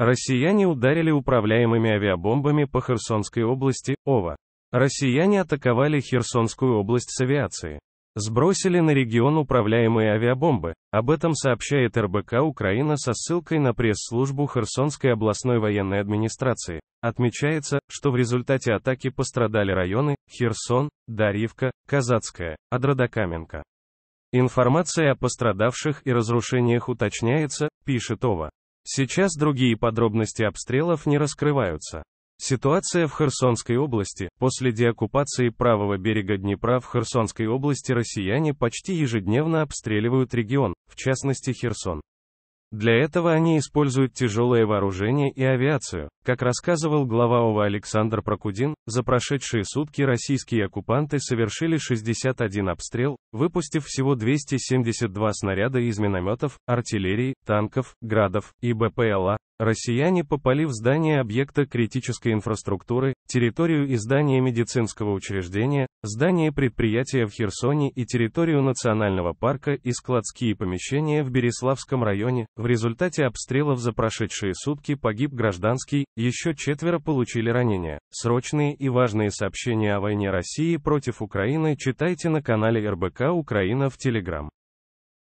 Россияне ударили управляемыми авиабомбами по Херсонской области, Ова. Россияне атаковали Херсонскую область с авиации. Сбросили на регион управляемые авиабомбы. Об этом сообщает РБК Украина со ссылкой на пресс-службу Херсонской областной военной администрации. Отмечается, что в результате атаки пострадали районы Херсон, Дарьевка, Казацкая, Адрадокаменка. Информация о пострадавших и разрушениях уточняется, пишет Ова. Сейчас другие подробности обстрелов не раскрываются. Ситуация в Херсонской области. После деоккупации правого берега Днепра в Херсонской области россияне почти ежедневно обстреливают регион, в частности Херсон. Для этого они используют тяжелое вооружение и авиацию. Как рассказывал глава ОВА Александр Прокудин, за прошедшие сутки российские оккупанты совершили 61 обстрел, выпустив всего 272 снаряда из минометов, артиллерии, танков, градов и БПЛА. Россияне попали в здание объекта критической инфраструктуры, территорию и здание медицинского учреждения, здание предприятия в Херсоне и территорию национального парка и складские помещения в Береславском районе, в результате обстрелов за прошедшие сутки погиб гражданский, еще четверо получили ранения. Срочные и важные сообщения о войне России против Украины читайте на канале РБК Украина в Телеграм.